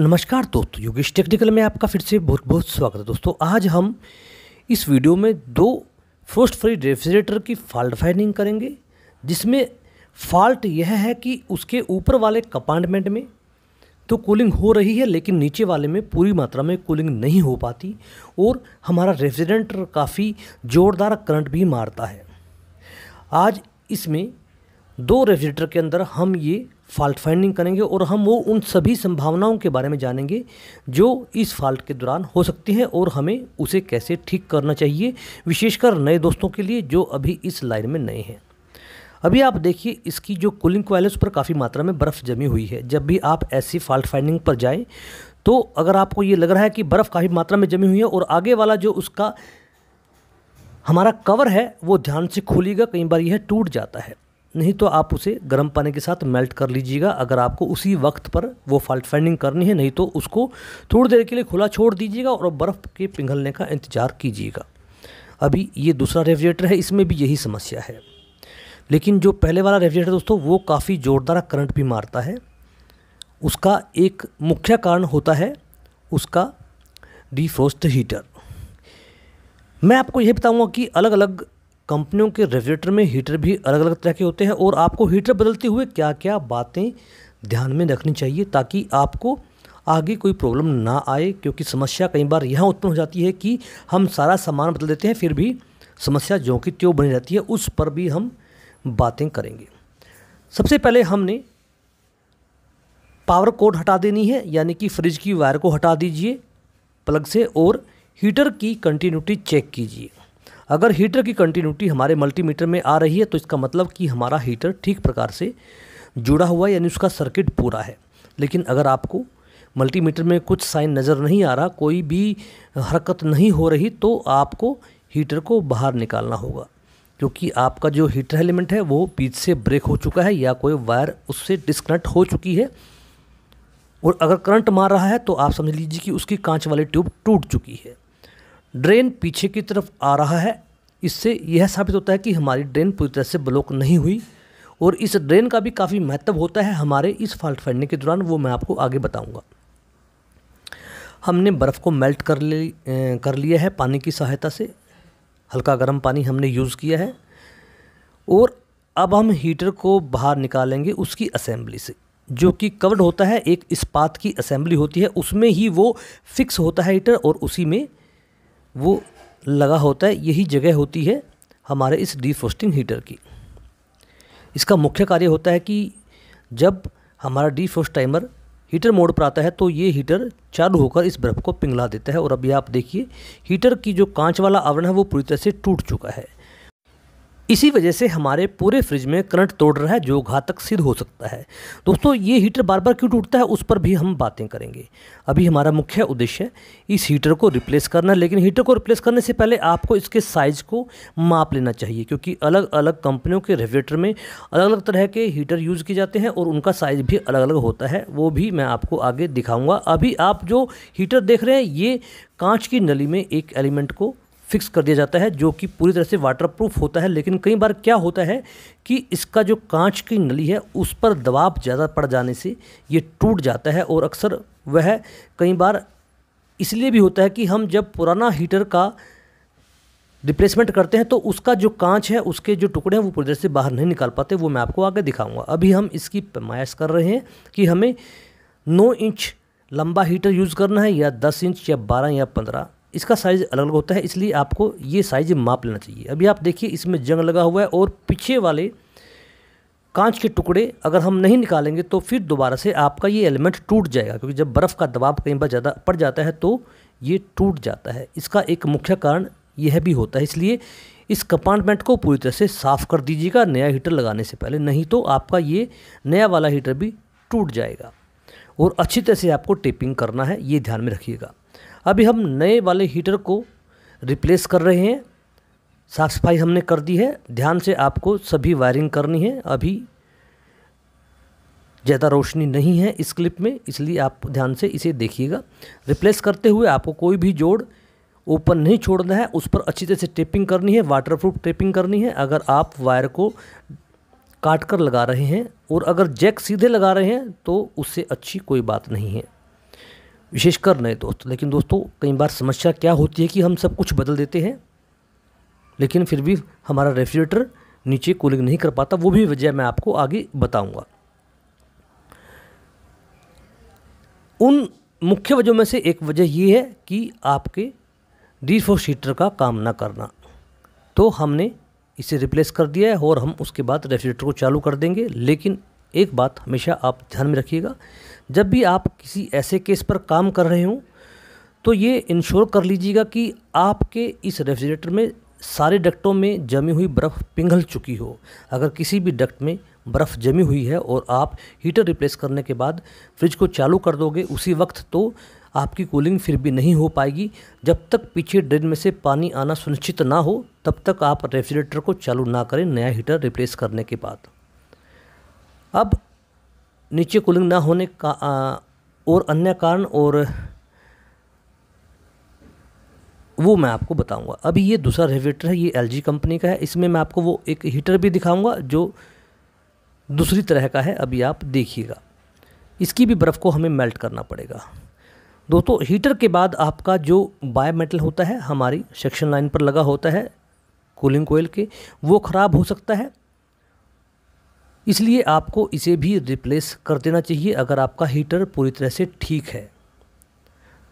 नमस्कार दोस्तों योगेश टेक्निकल में आपका फिर से बहुत बहुत स्वागत है दोस्तों आज हम इस वीडियो में दो फ्रोस्ट फ्री रेफ्रिजरेटर की फॉल्ट फाइंडिंग करेंगे जिसमें फॉल्ट यह है कि उसके ऊपर वाले कंपार्टमेंट में तो कूलिंग हो रही है लेकिन नीचे वाले में पूरी मात्रा में कूलिंग नहीं हो पाती और हमारा रेफ्रिजरेटर काफ़ी ज़ोरदार करंट भी मारता है आज इसमें दो रेफ्रिजरेटर के अंदर हम ये फॉल्ट फाइंडिंग करेंगे और हम वो उन सभी संभावनाओं के बारे में जानेंगे जो इस फॉल्ट के दौरान हो सकती है और हमें उसे कैसे ठीक करना चाहिए विशेषकर नए दोस्तों के लिए जो अभी इस लाइन में नए हैं अभी आप देखिए इसकी जो कूलिंग क्वाल है उस पर काफ़ी मात्रा में बर्फ़ जमी हुई है जब भी आप ऐसी फॉल्ट फाइंडिंग पर जाएँ तो अगर आपको ये लग रहा है कि बर्फ़ काफ़ी मात्रा में जमी हुई है और आगे वाला जो उसका हमारा कवर है वो ध्यान से खुलेगा कई बार यह टूट जाता है नहीं तो आप उसे गर्म पानी के साथ मेल्ट कर लीजिएगा अगर आपको उसी वक्त पर वो फॉल्ट फाइंडिंग करनी है नहीं तो उसको थोड़ी देर के लिए खुला छोड़ दीजिएगा और बर्फ़ के पिघलने का इंतज़ार कीजिएगा अभी ये दूसरा रेफ्रिजरेटर है इसमें भी यही समस्या है लेकिन जो पहले वाला रेफ्रिजरेटर दोस्तों वो काफ़ी ज़ोरदार करंट भी मारता है उसका एक मुख्य कारण होता है उसका डिफ्रोस्ट हीटर मैं आपको यह बताऊंगा कि अलग अलग कंपनियों के रेगुलेटर में हीटर भी अलग अलग तरह के होते हैं और आपको हीटर बदलते हुए क्या क्या बातें ध्यान में रखनी चाहिए ताकि आपको आगे कोई प्रॉब्लम ना आए क्योंकि समस्या कई बार यहाँ उत्पन्न हो जाती है कि हम सारा सामान बदल देते हैं फिर भी समस्या जो कि त्यों बनी रहती है उस पर भी हम बातें करेंगे सबसे पहले हमने पावर कोड हटा देनी है यानी कि फ्रिज की वायर को हटा दीजिए प्लग से और हीटर की कंटिन्यूटी चेक कीजिए अगर हीटर की कंटिन्यूटी हमारे मल्टीमीटर में आ रही है तो इसका मतलब कि हमारा हीटर ठीक प्रकार से जुड़ा हुआ है यानी उसका सर्किट पूरा है लेकिन अगर आपको मल्टीमीटर में कुछ साइन नज़र नहीं आ रहा कोई भी हरकत नहीं हो रही तो आपको हीटर को बाहर निकालना होगा क्योंकि आपका जो हीटर एलिमेंट है वो बीच से ब्रेक हो चुका है या कोई वायर उससे डिस्कनेक्ट हो चुकी है और अगर करंट मार रहा है तो आप समझ लीजिए कि उसकी कांच वाली ट्यूब टूट चुकी है ड्रेन पीछे की तरफ आ रहा है इससे यह साबित होता है कि हमारी ड्रेन पूरी तरह से ब्लॉक नहीं हुई और इस ड्रेन का भी काफ़ी महत्व होता है हमारे इस फॉल्ट फैलने के दौरान वो मैं आपको आगे बताऊंगा हमने बर्फ़ को मेल्ट कर ले कर लिया है पानी की सहायता से हल्का गर्म पानी हमने यूज़ किया है और अब हम हीटर को बाहर निकालेंगे उसकी असेंबली से जो कि कवर्ड होता है एक इस्पात की असेंबली होती है उसमें ही वो फिक्स होता है हीटर और उसी में वो लगा होता है यही जगह होती है हमारे इस डीफ्रोस्टिंग हीटर की इसका मुख्य कार्य होता है कि जब हमारा डीफ्रोस्ट टाइमर हीटर मोड पर आता है तो ये हीटर चालू होकर इस बर्फ़ को पिघला देता है और अभी आप देखिए हीटर की जो कांच वाला आवरण है वो पूरी तरह से टूट चुका है इसी वजह से हमारे पूरे फ्रिज में करंट तोड़ रहा है जो घातक सिद्ध हो सकता है दोस्तों ये हीटर बार बार क्यों टूटता है उस पर भी हम बातें करेंगे अभी हमारा मुख्य उद्देश्य इस हीटर को रिप्लेस करना लेकिन हीटर को रिप्लेस करने से पहले आपको इसके साइज़ को माप लेना चाहिए क्योंकि अलग अलग कंपनियों के रेगुलेटर में अलग अलग तरह के हीटर यूज़ किए जाते हैं और उनका साइज़ भी अलग अलग होता है वो भी मैं आपको आगे दिखाऊँगा अभी आप जो हीटर देख रहे हैं ये कांच की नली में एक एलिमेंट को फिक्स कर दिया जाता है जो कि पूरी तरह से वाटरप्रूफ होता है लेकिन कई बार क्या होता है कि इसका जो कांच की नली है उस पर दबाव ज़्यादा पड़ जाने से ये टूट जाता है और अक्सर वह कई बार इसलिए भी होता है कि हम जब पुराना हीटर का रिप्लेसमेंट करते हैं तो उसका जो कांच है उसके जो टुकड़े हैं वो पूरी तरह से बाहर नहीं निकाल पाते वो मैं आपको आगे दिखाऊंगा अभी हम इसकी पैमाइश कर रहे हैं कि हमें नौ इंच लंबा हीटर यूज़ करना है या दस इंच या बारह या पंद्रह इसका साइज़ अलग अलग होता है इसलिए आपको ये साइज़ माप लेना चाहिए अभी आप देखिए इसमें जंग लगा हुआ है और पीछे वाले कांच के टुकड़े अगर हम नहीं निकालेंगे तो फिर दोबारा से आपका ये एलिमेंट टूट जाएगा क्योंकि जब बर्फ़ का दबाव कहीं पर ज़्यादा पड़ जाता है तो ये टूट जाता है इसका एक मुख्य कारण यह भी होता है इसलिए इस कंपार्टमेंट को पूरी तरह से साफ़ कर दीजिएगा नया हीटर लगाने से पहले नहीं तो आपका ये नया वाला हीटर भी टूट जाएगा और अच्छी तरह से आपको टेपिंग करना है ये ध्यान में रखिएगा अभी हम नए वाले हीटर को रिप्लेस कर रहे हैं साफ़ सफाई हमने कर दी है ध्यान से आपको सभी वायरिंग करनी है अभी ज़्यादा रोशनी नहीं है इस क्लिप में इसलिए आप ध्यान से इसे देखिएगा रिप्लेस करते हुए आपको कोई भी जोड़ ओपन नहीं छोड़ना है उस पर अच्छी तरह से टेपिंग करनी है वाटरप्रूफ टेपिंग करनी है अगर आप वायर को काट कर लगा रहे हैं और अगर जैक सीधे लगा रहे हैं तो उससे अच्छी कोई बात नहीं है विशेषकर नए दोस्त लेकिन दोस्तों कई बार समस्या क्या होती है कि हम सब कुछ बदल देते हैं लेकिन फिर भी हमारा रेफ्रिजरेटर नीचे कूलिंग नहीं कर पाता वो भी वजह मैं आपको आगे बताऊंगा उन मुख्य वजहों में से एक वजह ये है कि आपके डिफोर हीटर का काम ना करना तो हमने इसे रिप्लेस कर दिया है और हम उसके बाद रेफ्रिजरेटर को चालू कर देंगे लेकिन एक बात हमेशा आप ध्यान में रखिएगा जब भी आप किसी ऐसे केस पर काम कर रहे हों तो ये इंश्योर कर लीजिएगा कि आपके इस रेफ्रिजरेटर में सारे डक्टों में जमी हुई बर्फ़ पिघल चुकी हो अगर किसी भी डक्ट में बर्फ़ जमी हुई है और आप हीटर रिप्लेस करने के बाद फ्रिज को चालू कर दोगे उसी वक्त तो आपकी कूलिंग फिर भी नहीं हो पाएगी जब तक पीछे ड्रेन में से पानी आना सुनिश्चित ना हो तब तक आप रेफ्रिजरेटर को चालू ना करें नया हीटर रिप्लेस करने के बाद अब नीचे कूलिंग ना होने का आ, और अन्य कारण और वो मैं आपको बताऊंगा अभी ये दूसरा रेगुलेटर है ये एलजी कंपनी का है इसमें मैं आपको वो एक हीटर भी दिखाऊंगा जो दूसरी तरह का है अभी आप देखिएगा इसकी भी बर्फ़ को हमें मेल्ट करना पड़ेगा दोस्तों हीटर के बाद आपका जो बायोमेटल होता है हमारी सेक्शन लाइन पर लगा होता है कूलिंग कोयल के वो ख़राब हो सकता है इसलिए आपको इसे भी रिप्लेस कर देना चाहिए अगर आपका हीटर पूरी तरह से ठीक है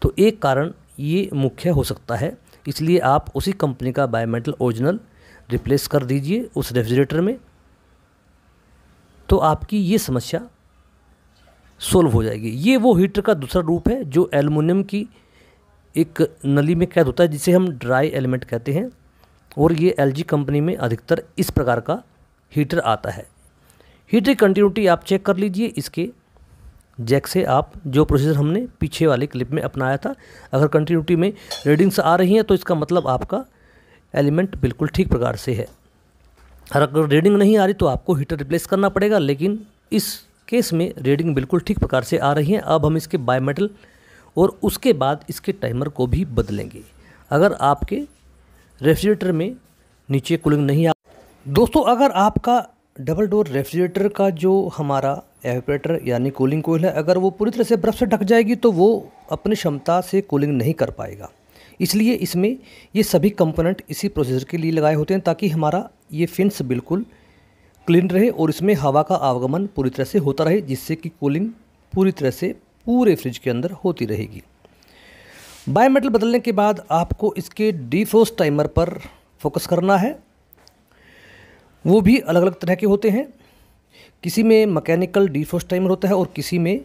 तो एक कारण ये मुख्य हो सकता है इसलिए आप उसी कंपनी का बायोमेटल ओरिजिनल रिप्लेस कर दीजिए उस रेफ्रिजरेटर में तो आपकी ये समस्या सोल्व हो जाएगी ये वो हीटर का दूसरा रूप है जो एलुमिनियम की एक नली में कैद होता है जिसे हम ड्राई एलिमेंट कहते हैं और ये एलजी कंपनी में अधिकतर इस प्रकार का हीटर आता है हीटर कंटिन्यूटी आप चेक कर लीजिए इसके जैक से आप जो प्रोसीजर हमने पीछे वाले क्लिप में अपनाया था अगर कंटिन्यूटी में रीडिंग्स आ रही हैं तो इसका मतलब आपका एलिमेंट बिल्कुल ठीक प्रकार से है और अगर रीडिंग नहीं आ रही तो आपको हीटर रिप्लेस करना पड़ेगा लेकिन इस केस में रीडिंग बिल्कुल ठीक प्रकार से आ रही है अब हम इसके बायोमेटल और उसके बाद इसके टाइमर को भी बदलेंगे अगर आपके रेफ्रिजरेटर में नीचे कूलिंग नहीं आ दोस्तों अगर आपका डबल डोर रेफ्रिजरेटर का जो हमारा एवेपरेटर यानी कूलिंग कोयल है अगर वो पूरी तरह से बर्फ़ से ढक जाएगी तो वो अपनी क्षमता से कूलिंग नहीं कर पाएगा इसलिए इसमें ये सभी कंपोनेंट इसी प्रोसेसर के लिए लगाए होते हैं ताकि हमारा ये फिन्स बिल्कुल क्लीन रहे और इसमें हवा का आवागमन पूरी तरह से होता रहे जिससे कि कूलिंग पूरी तरह से पूरे फ्रिज के अंदर होती रहेगी बायोमेटल बदलने के बाद आपको इसके डिफोस टाइमर पर फोकस करना है वो भी अलग अलग तरह के होते हैं किसी में मैकेनिकल डिफोस टाइमर होता है और किसी में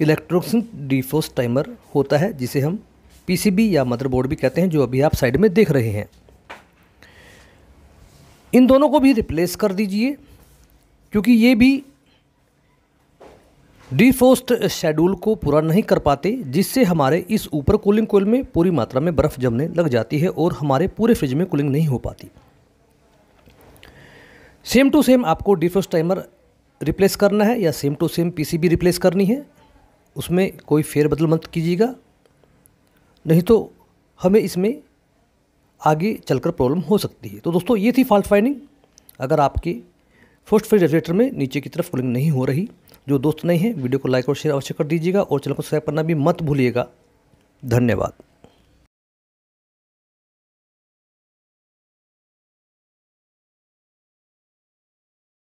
इलेक्ट्रॉनिक डिफोस टाइमर होता है जिसे हम पीसीबी या मदरबोर्ड भी कहते हैं जो अभी आप साइड में देख रहे हैं इन दोनों को भी रिप्लेस कर दीजिए क्योंकि ये भी डिफोस्ट शेड्यूल को पूरा नहीं कर पाते जिससे हमारे इस ऊपर कूलिंग कोयल में पूरी मात्रा में बर्फ़ जमने लग जाती है और हमारे पूरे फ्रिज में कूलिंग नहीं हो पाती सेम टू सेम आपको डिफोस्ट टाइमर रिप्लेस करना है या same to same PCB replace करनी है उसमें कोई फेरबदल मत कीजिएगा नहीं तो हमें इसमें आगे चलकर प्रॉब्लम हो सकती है तो दोस्तों ये थी फॉल्ट फाइंडिंग अगर आपके फर्स्ट फ्रेज रेगुलेटर में नीचे की तरफ कूलिंग नहीं हो रही जो दोस्त नहीं है वीडियो को लाइक और शेयर अवश्य कर दीजिएगा और चैनल को सब्सक्राइब करना भी मत भूलिएगा धन्यवाद